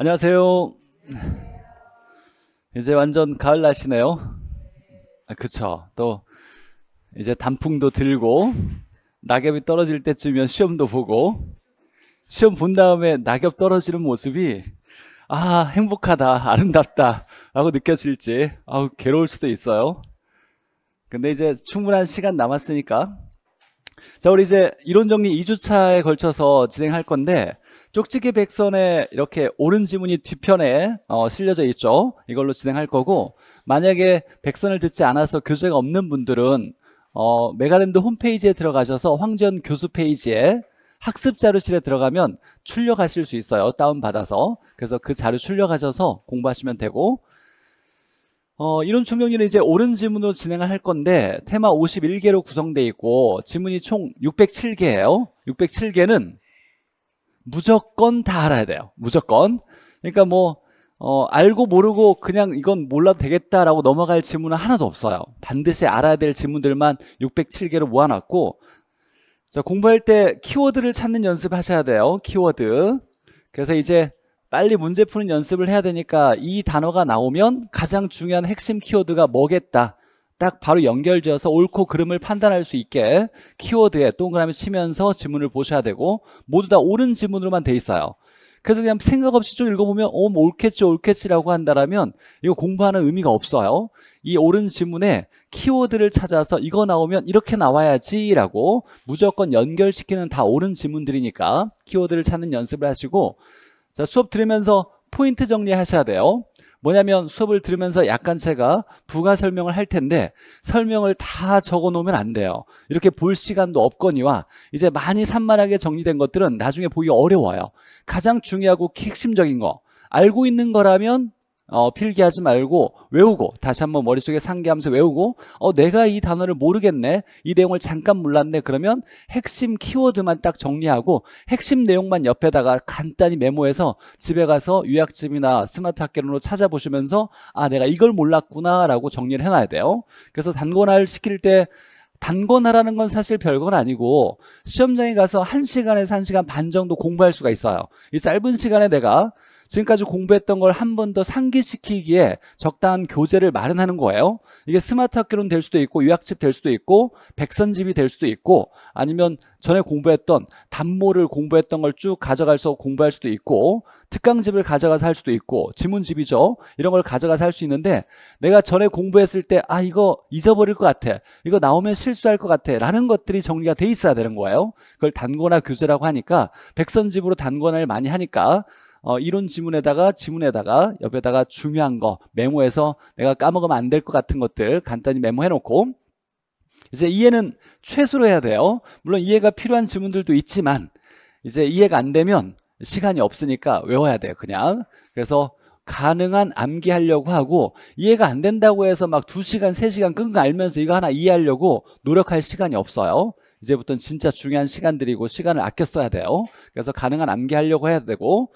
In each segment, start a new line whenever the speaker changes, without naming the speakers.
안녕하세요. 이제 완전 가을 날씨네요. 아, 그쵸. 또 이제 단풍도 들고 낙엽이 떨어질 때쯤이면 시험도 보고 시험 본 다음에 낙엽 떨어지는 모습이 아 행복하다 아름답다 라고 느껴질지 아우 괴로울 수도 있어요 근데 이제 충분한 시간 남았으니까 자 우리 이제 이론정리 2주차에 걸쳐서 진행할 건데 쪽지기 백선에 이렇게 오른 지문이 뒤편에 어, 실려져 있죠. 이걸로 진행할 거고 만약에 백선을 듣지 않아서 교재가 없는 분들은 어, 메가랜드 홈페이지에 들어가셔서 황지연 교수 페이지에 학습 자료실에 들어가면 출력하실 수 있어요. 다운받아서. 그래서 그 자료 출력하셔서 공부하시면 되고 어, 이론 총정리는 이제 옳은 지문으로 진행을 할 건데 테마 51개로 구성되어 있고 지문이 총 607개예요. 607개는 무조건 다 알아야 돼요. 무조건. 그러니까 뭐 어, 알고 모르고 그냥 이건 몰라도 되겠다라고 넘어갈 질문은 하나도 없어요. 반드시 알아야 될 질문들만 607개로 모아놨고 자, 공부할 때 키워드를 찾는 연습하셔야 돼요. 키워드. 그래서 이제 빨리 문제 푸는 연습을 해야 되니까 이 단어가 나오면 가장 중요한 핵심 키워드가 뭐겠다. 딱 바로 연결지어서 옳고 그름을 판단할 수 있게 키워드에 동그라미 치면서 지문을 보셔야 되고 모두 다 옳은 지문으로만 돼 있어요. 그래서 그냥 생각 없이 쭉 읽어보면 어, 뭐 옳겠지 옳겠지라고 한다라면 이거 공부하는 의미가 없어요. 이 옳은 지문에 키워드를 찾아서 이거 나오면 이렇게 나와야지라고 무조건 연결시키는 다 옳은 지문들이니까 키워드를 찾는 연습을 하시고 자 수업 들으면서 포인트 정리하셔야 돼요. 뭐냐면 수업을 들으면서 약간 제가 부가 설명을 할 텐데 설명을 다 적어 놓으면 안 돼요 이렇게 볼 시간도 없거니와 이제 많이 산만하게 정리된 것들은 나중에 보기 어려워요 가장 중요하고 핵심적인 거 알고 있는 거라면 어, 필기하지 말고 외우고 다시 한번 머릿속에 상기하면서 외우고 어, 내가 이 단어를 모르겠네 이 내용을 잠깐 몰랐네 그러면 핵심 키워드만 딱 정리하고 핵심 내용만 옆에다가 간단히 메모해서 집에 가서 유약집이나 스마트 학교로 찾아보시면서 아 내가 이걸 몰랐구나 라고 정리를 해놔야 돼요 그래서 단권화를 시킬 때 단권화라는 건 사실 별건 아니고 시험장에 가서 한시간에서 1시간 반 정도 공부할 수가 있어요 이 짧은 시간에 내가 지금까지 공부했던 걸 한 번 더 상기시키기에 적당한 교재를 마련하는 거예요. 이게 스마트 학교론 될 수도 있고 유학집 될 수도 있고 백선집이 될 수도 있고 아니면 전에 공부했던 단모를 공부했던 걸 쭉 가져가서 공부할 수도 있고 특강집을 가져가서 할 수도 있고 지문집이죠. 이런 걸 가져가서 할 수 있는데 내가 전에 공부했을 때 아 이거 잊어버릴 것 같아. 이거 나오면 실수할 것 같아. 라는 것들이 정리가 돼 있어야 되는 거예요. 그걸 단거나 교재라고 하니까 백선집으로 단권을 많이 하니까 어, 이론 지문에다가 지문에다가 옆에다가 중요한 거 메모해서 내가 까먹으면 안 될 것 같은 것들 간단히 메모해놓고 이제 이해는 최소로 해야 돼요. 물론 이해가 필요한 지문들도 있지만 이제 이해가 안 되면 시간이 없으니까 외워야 돼요. 그냥 그래서 가능한 암기하려고 하고 이해가 안 된다고 해서 막 2시간, 3시간 끙끙 알면서 이거 하나 이해하려고 노력할 시간이 없어요. 이제부터는 진짜 중요한 시간들이고 시간을 아껴 써야 돼요. 그래서 가능한 암기하려고 해야 되고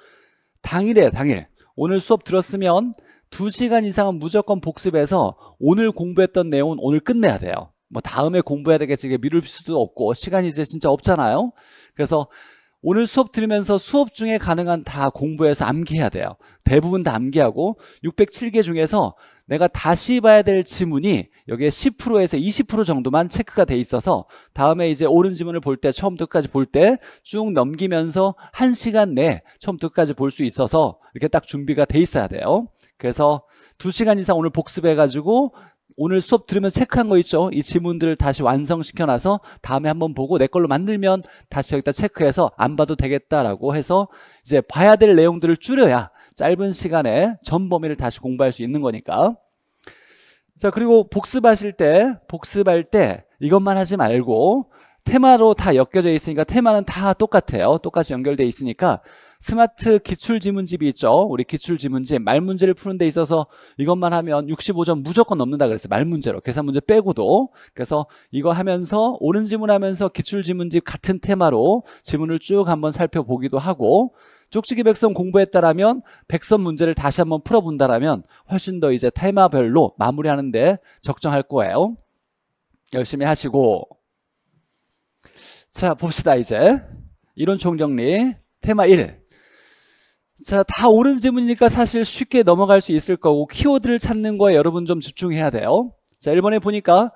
당일에 당일 오늘 수업 들었으면 2시간 이상은 무조건 복습해서 오늘 공부했던 내용은 오늘 끝내야 돼요 뭐 다음에 공부해야 되겠지 이게 미룰 수도 없고 시간이 이제 진짜 없잖아요 그래서 오늘 수업 들으면서 수업 중에 가능한 다 공부해서 암기해야 돼요 대부분 다 암기하고 607개 중에서 내가 다시 봐야 될 지문이 여기에 10%에서 20% 정도만 체크가 돼 있어서 다음에 이제 옳은 지문을 볼 때 처음부터 끝까지 볼 때 쭉 넘기면서 1시간 내에 처음부터 끝까지 볼 수 있어서 이렇게 딱 준비가 돼 있어야 돼요 그래서 2시간 이상 오늘 복습해가지고 오늘 수업 들으면 체크한 거 있죠? 이 지문들을 다시 완성시켜놔서 다음에 한번 보고 내 걸로 만들면 다시 여기다 체크해서 안 봐도 되겠다라고 해서 이제 봐야 될 내용들을 줄여야 짧은 시간에 전 범위를 다시 공부할 수 있는 거니까 자 그리고 복습하실 때 복습할 때 이것만 하지 말고 테마로 다 엮여져 있으니까 테마는 다 똑같아요 똑같이 연결돼 있으니까 스마트 기출지문집이 있죠. 우리 기출지문집 말문제를 푸는 데 있어서 이것만 하면 65점 무조건 넘는다 그랬어요. 말문제로. 계산문제 빼고도. 그래서 이거 하면서 옳은 지문하면서 기출지문집 같은 테마로 지문을 쭉 한번 살펴보기도 하고 쪽지기 백선 공부했다라면 백선 문제를 다시 한번 풀어본다라면 훨씬 더 이제 테마별로 마무리하는데 적정할 거예요. 열심히 하시고 자 봅시다 이제 이론 총정리 테마 1 자, 다 옳은 질문이니까 사실 쉽게 넘어갈 수 있을 거고 키워드를 찾는 거에 여러분 좀 집중해야 돼요. 자, 1번에 보니까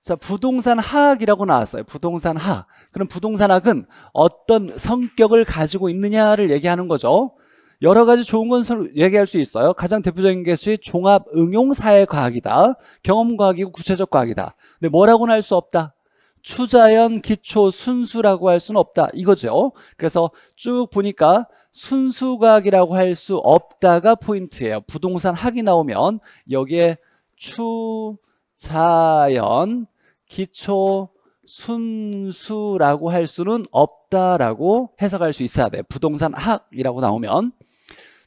자, 부동산 학이라고 나왔어요. 부동산 학. 그럼 부동산 학은 어떤 성격을 가지고 있느냐를 얘기하는 거죠. 여러 가지 좋은 건 얘기할 수 있어요. 가장 대표적인 것이 종합 응용 사회 과학이다. 경험 과학이고 구체적 과학이다. 근데 뭐라고는 할 수 없다. 추자연 기초 순수라고 할 수는 없다 이거죠 그래서 쭉 보니까 순수각이라고 할 수 없다가 포인트예요. 부동산 학이 나오면 여기에 추자연 기초 순수라고 할 수는 없다라고 해석할 수 있어야 돼. 부동산 학이라고 나오면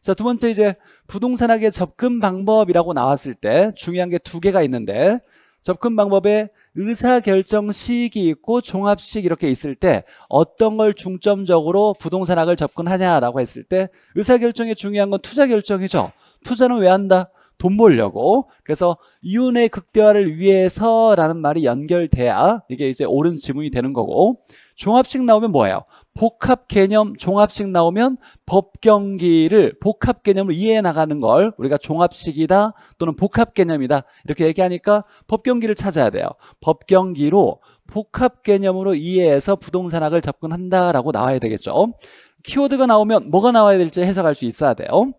자, 두 번째 이제 부동산학의 접근 방법이라고 나왔을 때 중요한 게 두 개가 있는데 접근 방법에 의사결정 시기 있고 종합식 이렇게 있을 때 어떤 걸 중점적으로 부동산학을 접근하냐라고 했을 때 의사결정이 중요한 건 투자결정이죠. 투자는 왜 한다? 돈 벌려고 그래서 이윤의 극대화를 위해서라는 말이 연결돼야 이게 이제 옳은 지문이 되는 거고 종합식 나오면 뭐예요? 복합 개념, 종합식 나오면 법경기를 복합 개념을 이해해 나가는 걸 우리가 종합식이다 또는 복합 개념이다 이렇게 얘기하니까 법경기를 찾아야 돼요. 법경기로 복합 개념으로 이해해서 부동산학을 접근한다라고 나와야 되겠죠. 키워드가 나오면 뭐가 나와야 될지 해석할 수 있어야 돼요.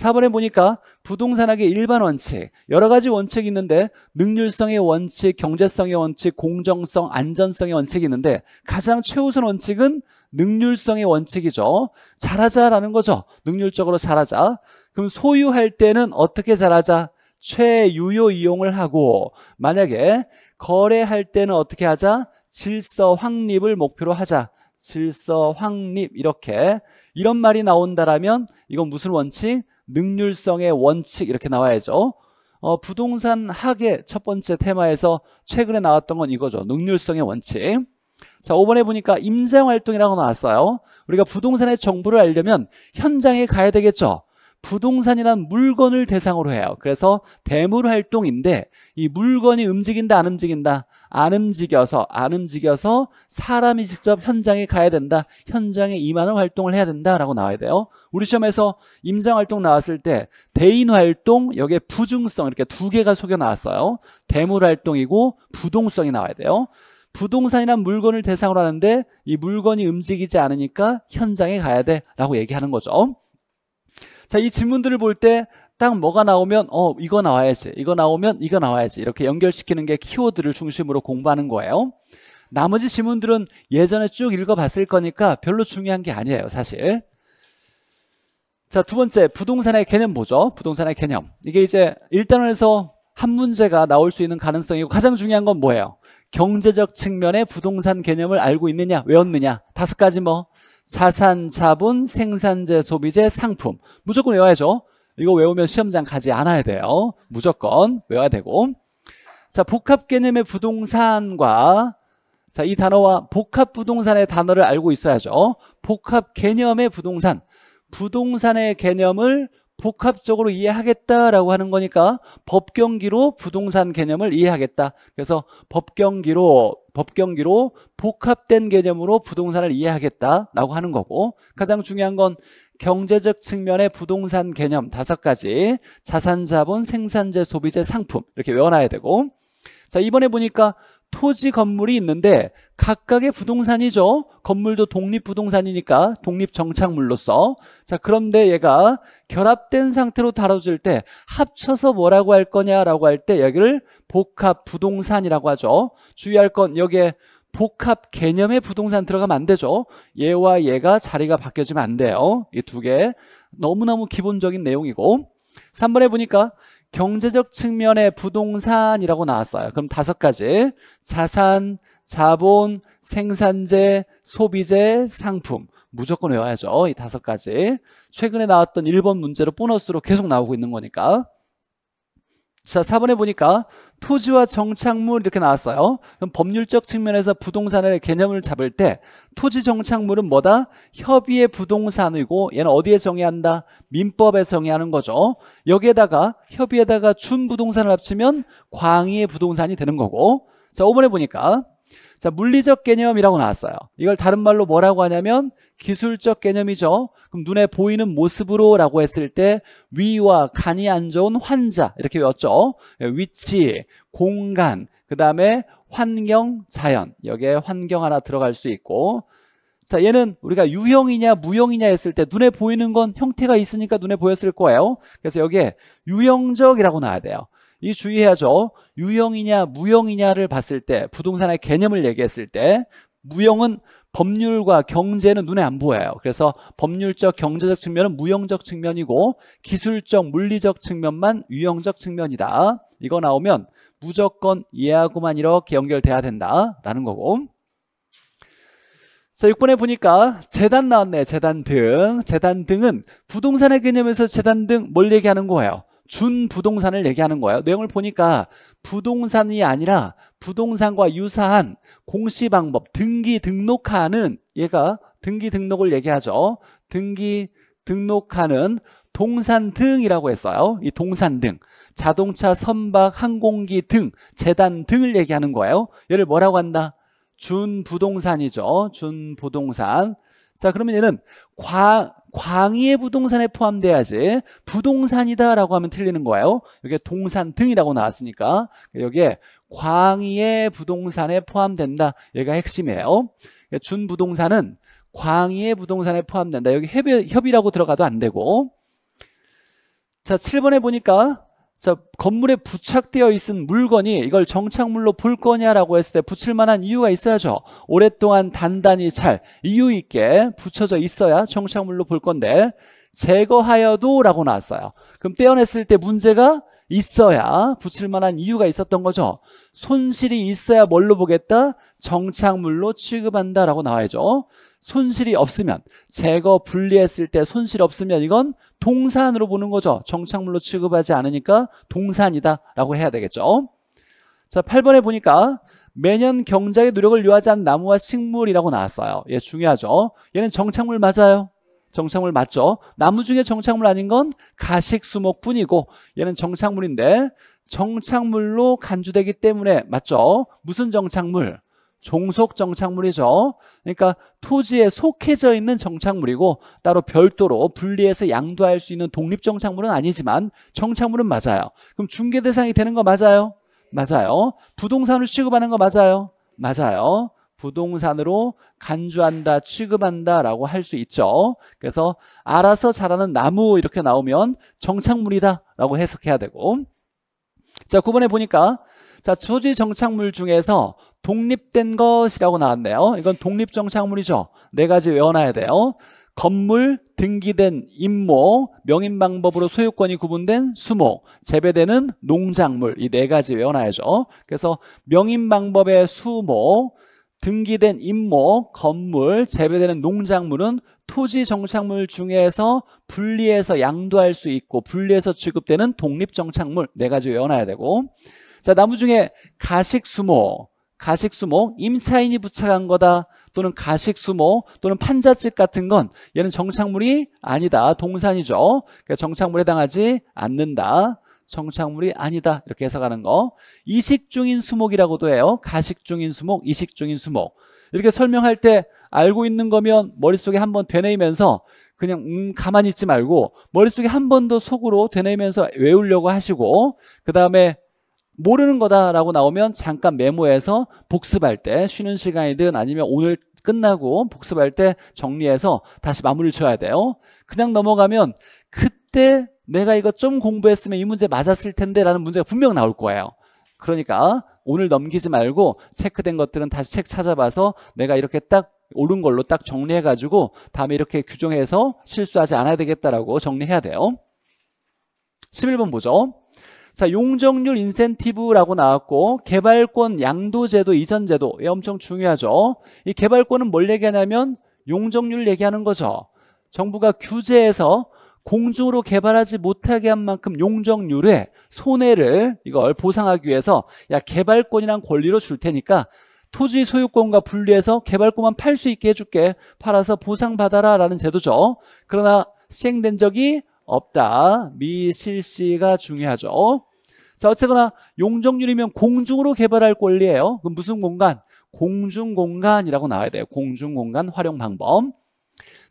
4번에 보니까 부동산학의 일반 원칙 여러 가지 원칙이 있는데 능률성의 원칙, 경제성의 원칙, 공정성, 안전성의 원칙이 있는데 가장 최우선 원칙은 능률성의 원칙이죠. 잘하자라는 거죠. 능률적으로 잘하자. 그럼 소유할 때는 어떻게 잘하자? 최유효 이용을 하고 만약에 거래할 때는 어떻게 하자? 질서 확립을 목표로 하자. 질서 확립 이렇게 이런 말이 나온다라면 이건 무슨 원칙? 능률성의 원칙 이렇게 나와야죠. 어, 부동산 학의 첫 번째 테마에서 최근에 나왔던 건 이거죠. 능률성의 원칙. 자, 5번에 보니까 임장활동이라고 나왔어요. 우리가 부동산의 정보를 알려면 현장에 가야 되겠죠. 부동산이란 물건을 대상으로 해요. 그래서 대물활동인데 이 물건이 움직인다 안 움직인다 안 움직여서 안 움직여서 사람이 직접 현장에 가야 된다. 현장에 임하는 활동을 해야 된다라고 나와야 돼요. 우리 시험에서 임장 활동 나왔을 때 대인 활동 여기에 부중성 이렇게 두 개가 속여 나왔어요. 대물 활동이고 부동성이 나와야 돼요. 부동산이란 물건을 대상으로 하는데 이 물건이 움직이지 않으니까 현장에 가야 돼라고 얘기하는 거죠. 자, 이 질문들을 볼때 딱 뭐가 나오면 어 이거 나와야지 이거 나오면 이거 나와야지 이렇게 연결시키는 게 키워드를 중심으로 공부하는 거예요 나머지 지문들은 예전에 쭉 읽어봤을 거니까 별로 중요한 게 아니에요 사실 자두 번째 부동산의 개념 뭐죠? 부동산의 개념 이게 이제 일단원에서 한 문제가 나올 수 있는 가능성이고 가장 중요한 건 뭐예요? 경제적 측면의 부동산 개념을 알고 있느냐 외웠느냐 다섯 가지 뭐 자산, 자본, 생산재, 소비재, 상품 무조건 외워야죠 이거 외우면 시험장 가지 않아야 돼요. 무조건 외워야 되고. 자, 복합 개념의 부동산과 자, 이 단어와 복합 부동산의 단어를 알고 있어야죠. 복합 개념의 부동산. 부동산의 개념을 복합적으로 이해하겠다라고 하는 거니까 법경기로 부동산 개념을 이해하겠다. 그래서 법경기로 법경기로 복합된 개념으로 부동산을 이해하겠다라고 하는 거고 가장 중요한 건 경제적 측면의 부동산 개념 다섯 가지 자산, 자본, 생산재, 소비재, 상품 이렇게 외워놔야 되고 자 이번에 보니까 토지 건물이 있는데 각각의 부동산이죠 건물도 독립부동산이니까 독립정착물로서 자 그런데 얘가 결합된 상태로 다뤄질 때 합쳐서 뭐라고 할 거냐라고 할 때 여기를 복합부동산이라고 하죠 주의할 건 여기에 복합 개념의 부동산 들어가면 안 되죠 얘와 얘가 자리가 바뀌어지면 안 돼요 이 두 개 너무너무 기본적인 내용이고 3번에 보니까 경제적 측면의 부동산이라고 나왔어요 그럼 다섯 가지 자산, 자본, 생산재, 소비재, 상품 무조건 외워야죠 이 다섯 가지 최근에 나왔던 1번 문제로 보너스로 계속 나오고 있는 거니까 자, 4번에 보니까 토지와 정착물 이렇게 나왔어요. 그럼 법률적 측면에서 부동산의 개념을 잡을 때 토지 정착물은 뭐다? 협의의 부동산이고 얘는 어디에 정의한다? 민법에 정의하는 거죠. 여기에다가 협의에다가 준 부동산을 합치면 광의의 부동산이 되는 거고 자, 5번에 보니까 자 물리적 개념이라고 나왔어요. 이걸 다른 말로 뭐라고 하냐면 기술적 개념이죠. 그럼 눈에 보이는 모습으로 라고 했을 때 위와 간이 안 좋은 환자 이렇게 외웠죠. 예, 위치, 공간, 그 다음에 환경, 자연 여기에 환경 하나 들어갈 수 있고 자 얘는 우리가 유형이냐 무형이냐 했을 때 눈에 보이는 건 형태가 있으니까 눈에 보였을 거예요. 그래서 여기에 유형적이라고 나와야 돼요. 이 주의해야죠. 유형이냐 무형이냐를 봤을 때 부동산의 개념을 얘기했을 때 무형은 법률과 경제는 눈에 안 보여요. 그래서 법률적, 경제적 측면은 무형적 측면이고 기술적, 물리적 측면만 유형적 측면이다. 이거 나오면 무조건 이해하고만 이렇게 연결돼야 된다라는 거고 자 6번에 보니까 재단 나왔네 재단 등 재단 등은 부동산의 개념에서 재단 등 뭘 얘기하는 거예요 준 부동산을 얘기하는 거예요 내용을 보니까 부동산이 아니라 부동산과 유사한 공시 방법 등기 등록하는 얘가 등기 등록을 얘기하죠. 등기 등록하는 동산 등이라고 했어요. 이 동산 등. 자동차, 선박, 항공기 등, 재단 등을 얘기하는 거예요. 얘를 뭐라고 한다? 준부동산이죠. 준부동산. 자 그러면 얘는 과, 광의의 부동산에 포함돼야지 부동산이다라고 하면 틀리는 거예요. 여기에 동산 등이라고 나왔으니까 여기에 광의의 부동산에 포함된다. 얘가 핵심이에요. 그러니까 준 부동산은 광의의 부동산에 포함된다. 여기 협의, 협의라고 들어가도 안 되고. 자, 7번에 보니까 자, 건물에 부착되어 있은 물건이 이걸 정착물로 볼 거냐라고 했을 때 붙일 만한 이유가 있어야죠. 오랫동안 단단히 잘 이유 있게 붙여져 있어야 정착물로 볼 건데 제거하여도 라고 나왔어요. 그럼 떼어냈을 때 문제가 있어야 붙일 만한 이유가 있었던 거죠. 손실이 있어야 뭘로 보겠다? 정착물로 취급한다라고 나와야죠. 손실이 없으면 제거 분리했을 때 손실 없으면 이건 동산으로 보는 거죠. 정착물로 취급하지 않으니까 동산이다라고 해야 되겠죠. 자, 8번에 보니까 매년 경작의 노력을 요하지 않은 나무와 식물이라고 나왔어요. 예, 중요하죠. 얘는 정착물 맞아요. 정착물 맞죠? 나무 중에 정착물 아닌 건 가식수목뿐이고 얘는 정착물인데 정착물로 간주되기 때문에 맞죠? 무슨 정착물? 종속 정착물이죠. 그러니까 토지에 속해져 있는 정착물이고 따로 별도로 분리해서 양도할 수 있는 독립 정착물은 아니지만 정착물은 맞아요. 그럼 중개 대상이 되는 거 맞아요? 맞아요. 부동산을 취급하는 거 맞아요? 맞아요. 부동산으로 간주한다, 취급한다라고 할 수 있죠. 그래서 알아서 자라는 나무 이렇게 나오면 정착물이다라고 해석해야 되고 자 9번에 보니까 자 토지 정착물 중에서 독립된 것이라고 나왔네요. 이건 독립 정착물이죠. 네 가지 외워놔야 돼요. 건물, 등기된 임목, 명인 방법으로 소유권이 구분된 수목, 재배되는 농작물 이 네 가지 외워놔야죠. 그래서 명인 방법의 수목, 등기된 임목, 건물, 재배되는 농작물은 토지 정착물 중에서 분리해서 양도할 수 있고 분리해서 취급되는 독립 정착물 네 가지 외워놔야 되고 자 나무 중에 가식수목, 가식수목 임차인이 부착한 거다 또는 가식수목 또는 판잣집 같은 건 얘는 정착물이 아니다 동산이죠 그니까 정착물에 해당하지 않는다 정착물이 아니다 이렇게 해석하는 거 이식 중인 수목이라고도 해요 가식 중인 수목, 이식 중인 수목 이렇게 설명할 때 알고 있는 거면 머릿속에 한번 되뇌이면서 그냥 음 가만히 있지 말고 머릿속에 한 번 더 속으로 되뇌면서 이 외우려고 하시고 그 다음에 모르는 거다라고 나오면 잠깐 메모해서 복습할 때 쉬는 시간이든 아니면 오늘 끝나고 복습할 때 정리해서 다시 마무리 쳐야 돼요 그냥 넘어가면 그 그때 내가 이거 좀 공부했으면 이 문제 맞았을 텐데 라는 문제가 분명 나올 거예요 그러니까 오늘 넘기지 말고 체크된 것들은 다시 책 찾아봐서 내가 이렇게 딱 옳은 걸로 딱 정리해가지고 다음에 이렇게 규정해서 실수하지 않아야 되겠다라고 정리해야 돼요 11번 보죠 자 용적률 인센티브라고 나왔고 개발권 양도제도 이전제도 엄청 중요하죠 이 개발권은 뭘 얘기하냐면 용적률 얘기하는 거죠 정부가 규제해서 공중으로 개발하지 못하게 한 만큼 용적률의 손해를 이걸 보상하기 위해서 야 개발권이란 권리로 줄 테니까 토지 소유권과 분리해서 개발권만 팔 수 있게 해줄게 팔아서 보상받아라 라는 제도죠 그러나 시행된 적이 없다 미실시가 중요하죠 자 어쨌거나 용적률이면 공중으로 개발할 권리예요 그럼 무슨 공간? 공중공간이라고 나와야 돼요 공중공간 활용 방법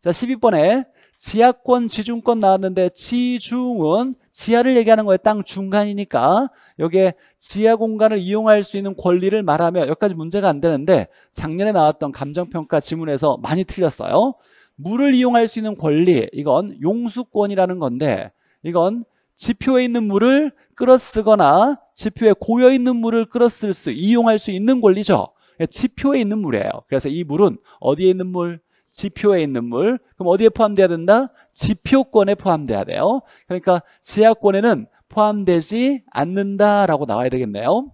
자 12번에 지하권, 지중권 나왔는데 지중은 지하를 얘기하는 거예요. 땅 중간이니까 여기에 지하 공간을 이용할 수 있는 권리를 말하면 여기까지 문제가 안 되는데 작년에 나왔던 감정평가 지문에서 많이 틀렸어요. 물을 이용할 수 있는 권리 이건 용수권이라는 건데 이건 지표에 있는 물을 끌어쓰거나 지표에 고여 있는 물을 끌어쓸 수 이용할 수 있는 권리죠. 지표에 있는 물이에요. 그래서 이 물은 어디에 있는 물? 지표에 있는 물 그럼 어디에 포함돼야 된다? 지표권에 포함돼야 돼요 그러니까 지하권에는 포함되지 않는다라고 나와야 되겠네요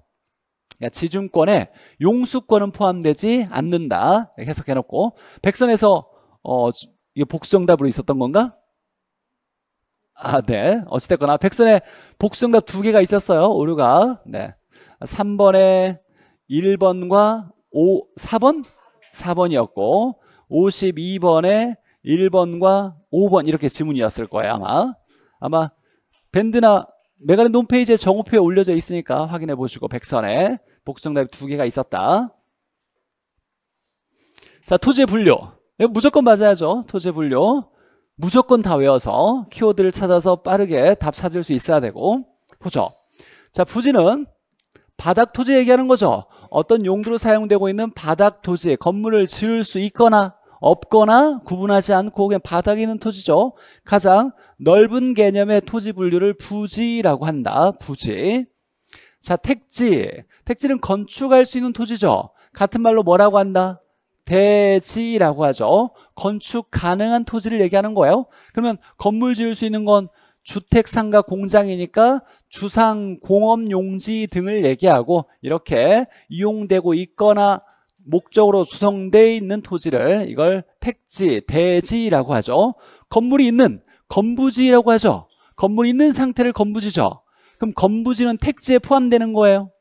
그러니까 지중권에 용수권은 포함되지 않는다 해석해놓고 백선에서 어, 이게 복수정답으로 있었던 건가? 아, 네. 어찌됐거나 백선에 복수정답 두 개가 있었어요. 오류가. 네. 3번에 1번과 5, 4번? 4번이었고 52번에 1번과 5번 이렇게 지문이 었을 거예요 아마 네. 아마 밴드나 메가랜드 홈페이지에 정오표에 올려져 있으니까 확인해 보시고 백선에 복수정답이 두 개가 있었다 자 토지의 분류 무조건 맞아야죠 토지의 분류 무조건 다 외워서 키워드를 찾아서 빠르게 답 찾을 수 있어야 되고 그죠자 부지는 바닥 토지 얘기하는 거죠 어떤 용도로 사용되고 있는 바닥 토지 건물을 지을 수 있거나 없거나 구분하지 않고 그냥 바닥에 있는 토지죠. 가장 넓은 개념의 토지 분류를 부지라고 한다. 부지. 자, 택지. 택지는 건축할 수 있는 토지죠. 같은 말로 뭐라고 한다? 대지라고 하죠. 건축 가능한 토지를 얘기하는 거예요. 그러면 건물 지을 수 있는 건 주택상가 공장이니까 주상 공업용지 등을 얘기하고 이렇게 이용되고 있거나 목적으로 조성되어 있는 토지를 이걸 택지, 대지라고 하죠. 건물이 있는 건부지라고 하죠. 건물이 있는 상태를 건부지죠. 그럼 건부지는 택지에 포함되는 거예요.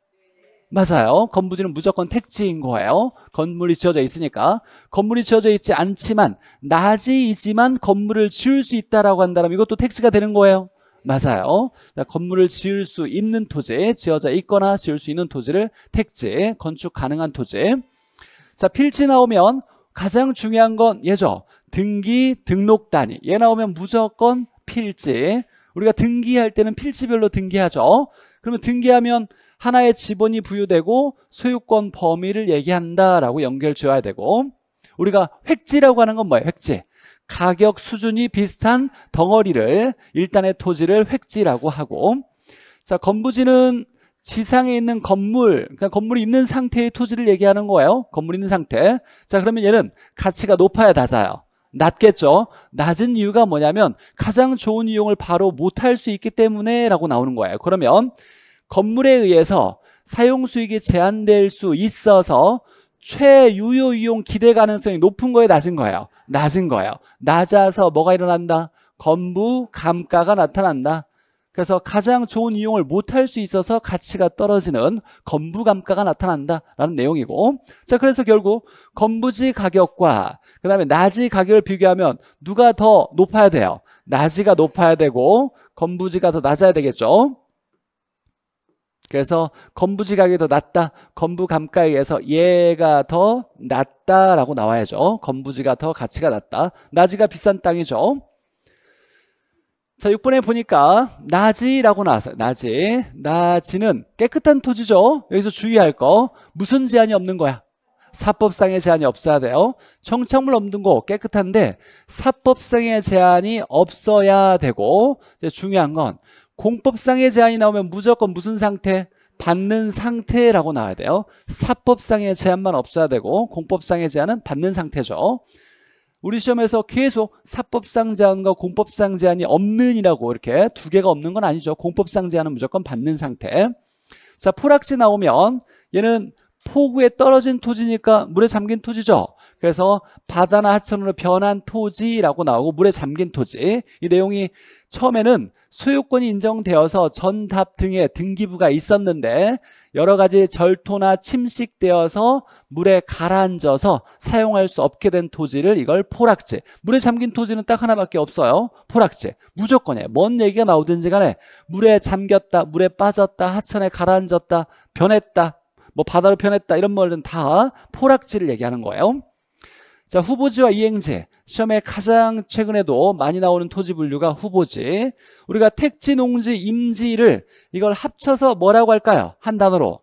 맞아요. 건부지는 무조건 택지인 거예요. 건물이 지어져 있으니까. 건물이 지어져 있지 않지만 낮이이지만 건물을 지을 수 있다라고 한다면 이것도 택지가 되는 거예요. 맞아요. 건물을 지을 수 있는 토지, 지어져 있거나 지을 수 있는 토지를 택지, 건축 가능한 토지. 자, 필지 나오면 가장 중요한 건 얘죠. 등기, 등록 단위. 얘 나오면 무조건 필지. 우리가 등기할 때는 필지별로 등기하죠. 그러면 등기하면 하나의 지분이 부유되고 소유권 범위를 얘기한다라고 연결 줘야 되고 우리가 획지라고 하는 건 뭐예요? 획지. 가격 수준이 비슷한 덩어리를 일단의 토지를 획지라고 하고 자 건부지는 지상에 있는 건물 그러니까 건물이 있는 상태의 토지를 얘기하는 거예요 건물이 있는 상태 자 그러면 얘는 가치가 높아야 낮아요 낮겠죠 낮은 이유가 뭐냐면 가장 좋은 이용을 바로 못할 수 있기 때문에 라고 나오는 거예요 그러면 건물에 의해서 사용 수익이 제한될 수 있어서 최유효 이용 기대 가능성이 높은 거에 낮은 거예요. 낮은 거예요. 낮아서 뭐가 일어난다? 건부 감가가 나타난다. 그래서 가장 좋은 이용을 못할 수 있어서 가치가 떨어지는 건부감가가 나타난다라는 내용이고 자 그래서 결국 건부지 가격과 그 다음에 나지 가격을 비교하면 누가 더 높아야 돼요? 나지가 높아야 되고 건부지가 더 낮아야 되겠죠 그래서 건부지각이 더낮다 건부감가에서 의해 얘가 더낮다라고 나와야죠. 건부지가 더 가치가 낮다 나지가 비싼 땅이죠. 자, 6번에 보니까 나지라고 나왔어요. 나지. 나지는 깨끗한 토지죠. 여기서 주의할 거. 무슨 제한이 없는 거야? 사법상의 제한이 없어야 돼요. 청창물 없는 거 깨끗한데 사법상의 제한이 없어야 되고 이제 중요한 건 공법상의 제한이 나오면 무조건 무슨 상태? 받는 상태라고 나와야 돼요 사법상의 제한만 없어야 되고 공법상의 제한은 받는 상태죠 우리 시험에서 계속 사법상 제한과 공법상 제한이 없는 이라고 이렇게 두 개가 없는 건 아니죠 공법상 제한은 무조건 받는 상태 자 포락지 나오면 얘는 포구에 떨어진 토지니까 물에 잠긴 토지죠 그래서 바다나 하천으로 변한 토지라고 나오고 물에 잠긴 토지 이 내용이 처음에는 소유권이 인정되어서 전답 등의 등기부가 있었는데 여러 가지 절토나 침식되어서 물에 가라앉아서 사용할 수 없게 된 토지를 이걸 포락지 물에 잠긴 토지는 딱 하나밖에 없어요 포락지 무조건이에요 뭔 얘기가 나오든지 간에 물에 잠겼다 물에 빠졌다 하천에 가라앉았다 변했다 뭐 바다로 변했다 이런 말은 다 포락지를 얘기하는 거예요 자, 후보지와 이행지. 시험에 가장 최근에도 많이 나오는 토지 분류가 후보지. 우리가 택지, 농지, 임지를 이걸 합쳐서 뭐라고 할까요? 한 단어로.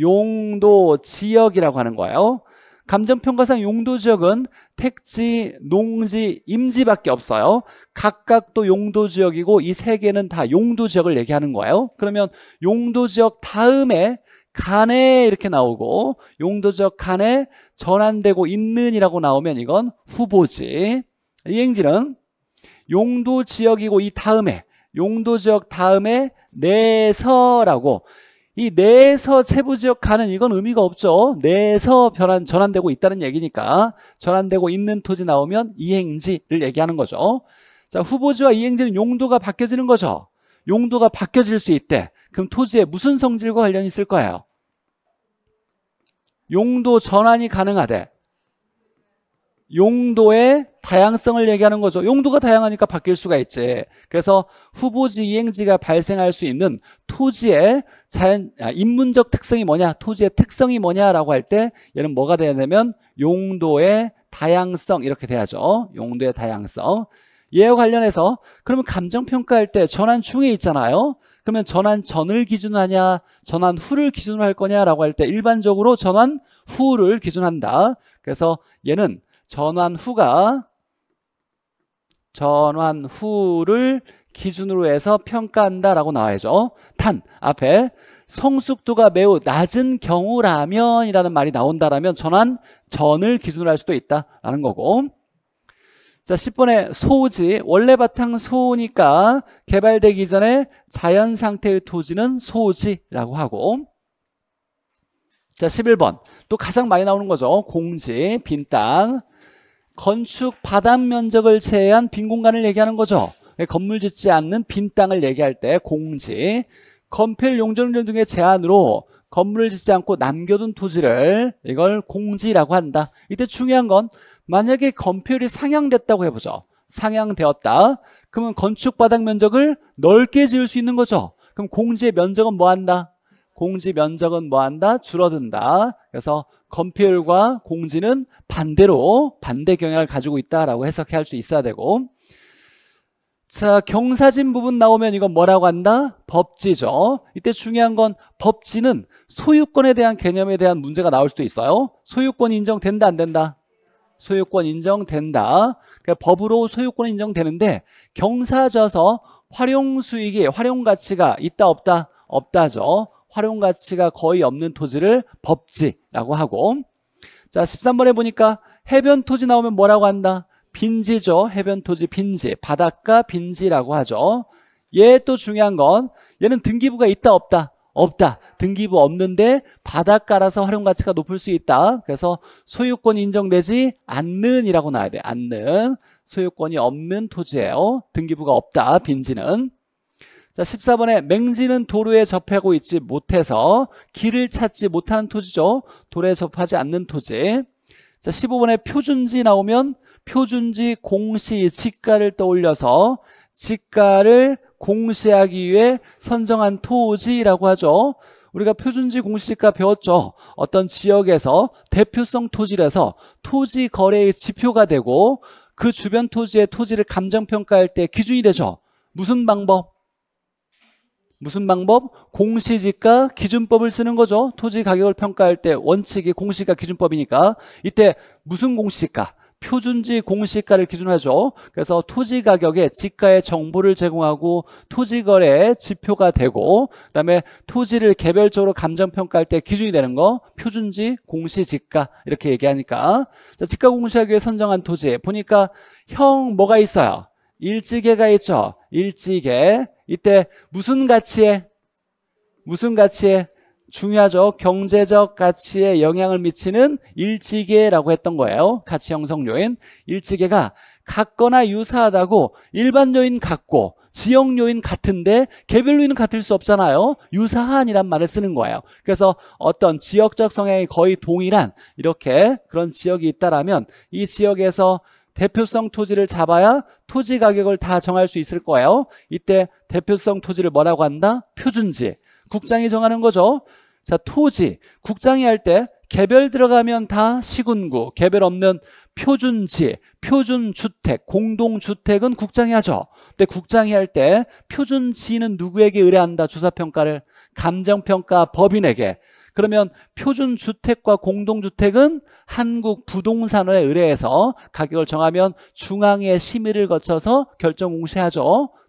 용도 지역이라고 하는 거예요. 감정평가상 용도 지역은 택지, 농지, 임지밖에 없어요. 각각 도 용도 지역이고 이 세 개는 다 용도 지역을 얘기하는 거예요. 그러면 용도 지역 다음에 간에 이렇게 나오고 용도적 간에 전환되고 있는이라고 나오면 이건 후보지 이행지는 용도 지역이고 이 다음에 용도 지역 다음에 내서라고 이 내서 세부 지역 가는 이건 의미가 없죠. 내서 변환 전환되고 있다는 얘기니까 전환되고 있는 토지 나오면 이행지를 얘기하는 거죠. 자 후보지와 이행지는 용도가 바뀌어지는 거죠. 용도가 바뀌어질 수 있대. 그럼 토지에 무슨 성질과 관련이 있을 거예요? 용도 전환이 가능하대. 용도의 다양성을 얘기하는 거죠. 용도가 다양하니까 바뀔 수가 있지. 그래서 후보지 이행지가 발생할 수 있는 토지의 자연 아, 인문적 특성이 뭐냐, 토지의 특성이 뭐냐라고 할 때 얘는 뭐가 돼야 되냐면 용도의 다양성 이렇게 돼야죠. 용도의 다양성. 얘와 관련해서 그러면 감정평가할 때 전환 중에 있잖아요. 그러면 전환 전을 기준하냐 전환 후를 기준으로 할 거냐라고 할 때 일반적으로 전환 후를 기준한다. 그래서 얘는 전환 후가 전환 후를 기준으로 해서 평가한다라고 나와야죠. 단 앞에 성숙도가 매우 낮은 경우라면 이라는 말이 나온다라면 전환 전을 기준으로 할 수도 있다라는 거고 자, 10번에 소지, 원래 바탕 소니까 개발되기 전에 자연 상태의 토지는 소지라고 하고 자, 11번. 또 가장 많이 나오는 거죠. 공지, 빈 땅, 건축 바닥 면적을 제외한 빈 공간을 얘기하는 거죠. 건물 짓지 않는 빈 땅을 얘기할 때 공지, 건필 용적률 등의 제한으로 건물을 짓지 않고 남겨둔 토지를 이걸 공지라고 한다. 이때 중요한 건 만약에 건폐율이 상향됐다고 해보죠. 상향되었다. 그러면 건축 바닥 면적을 넓게 지을 수 있는 거죠. 그럼 공지의 면적은 뭐 한다? 공지 면적은 뭐 한다? 줄어든다. 그래서 건폐율과 공지는 반대로 반대 경향을 가지고 있다라고 해석해 할수 있어야 되고 자 경사진 부분 나오면 이건 뭐라고 한다? 법지죠. 이때 중요한 건 법지는 소유권에 대한 개념에 대한 문제가 나올 수도 있어요. 소유권 인정된다 안 된다? 소유권 인정된다. 그러니까 법으로 소유권 인정되는데 경사져서 활용 수익이 활용 가치가 있다 없다 없다죠. 활용 가치가 거의 없는 토지를 법지라고 하고 자 13번에 보니까 해변 토지 나오면 뭐라고 한다? 빈지죠. 해변 토지 빈지. 바닷가 빈지라고 하죠. 얘 또 중요한 건 얘는 등기부가 있다 없다. 없다. 등기부 없는데 바닷가라서 활용 가치가 높을 수 있다. 그래서 소유권 인정되지 않는이라고 나와야 돼. 않는. 소유권이 없는 토지예요. 등기부가 없다. 빈지는. 자, 14번에 맹지는 도로에 접하고 있지 못해서 길을 찾지 못하는 토지죠. 도로에 접하지 않는 토지. 자, 15번에 표준지 나오면 표준지 공시 지가를 떠올려서 지가를 공시하기 위해 선정한 토지라고 하죠. 우리가 표준지 공시지가 배웠죠. 어떤 지역에서 대표성 토지라서 토지 거래의 지표가 되고 그 주변 토지의 토지를 감정평가할 때 기준이 되죠. 무슨 방법? 무슨 방법? 공시지가 기준법을 쓰는 거죠. 토지 가격을 평가할 때 원칙이 공시가 기준법이니까 이때 무슨 공시가? 표준지 공시가를 기준으 하죠. 그래서 토지 가격에 지가의 정보를 제공하고 토지 거래 지표가 되고 그다음에 토지를 개별적으로 감정 평가할 때 기준이 되는 거 표준지 공시 지가 이렇게 얘기하니까 자, 지가 공시하기 위해 선정한 토지 보니까 형 뭐가 있어요? 일지계가 있죠. 일지계 이때 무슨 가치에 무슨 가치에 중요하죠. 경제적 가치에 영향을 미치는 일지계라고 했던 거예요. 가치 형성 요인. 일지계가 같거나 유사하다고 일반 요인 같고 지역 요인 같은데 개별 요인은 같을 수 없잖아요. 유사한이란 말을 쓰는 거예요. 그래서 어떤 지역적 성향이 거의 동일한 이렇게 그런 지역이 있다라면 이 지역에서 대표성 토지를 잡아야 토지 가격을 다 정할 수 있을 거예요. 이때 대표성 토지를 뭐라고 한다? 표준지. 국장이 정하는 거죠. 자, 토지, 국장이 할 때 개별 들어가면 다 시군구, 개별 없는 표준지, 표준주택, 공동주택은 국장이 하죠. 근데 국장이 할 때 표준지는 누구에게 의뢰한다? 조사평가를 감정평가 법인에게. 그러면 표준주택과 공동주택은 한국부동산원에 의뢰해서 가격을 정하면 중앙의 심의를 거쳐서 결정 공시하죠.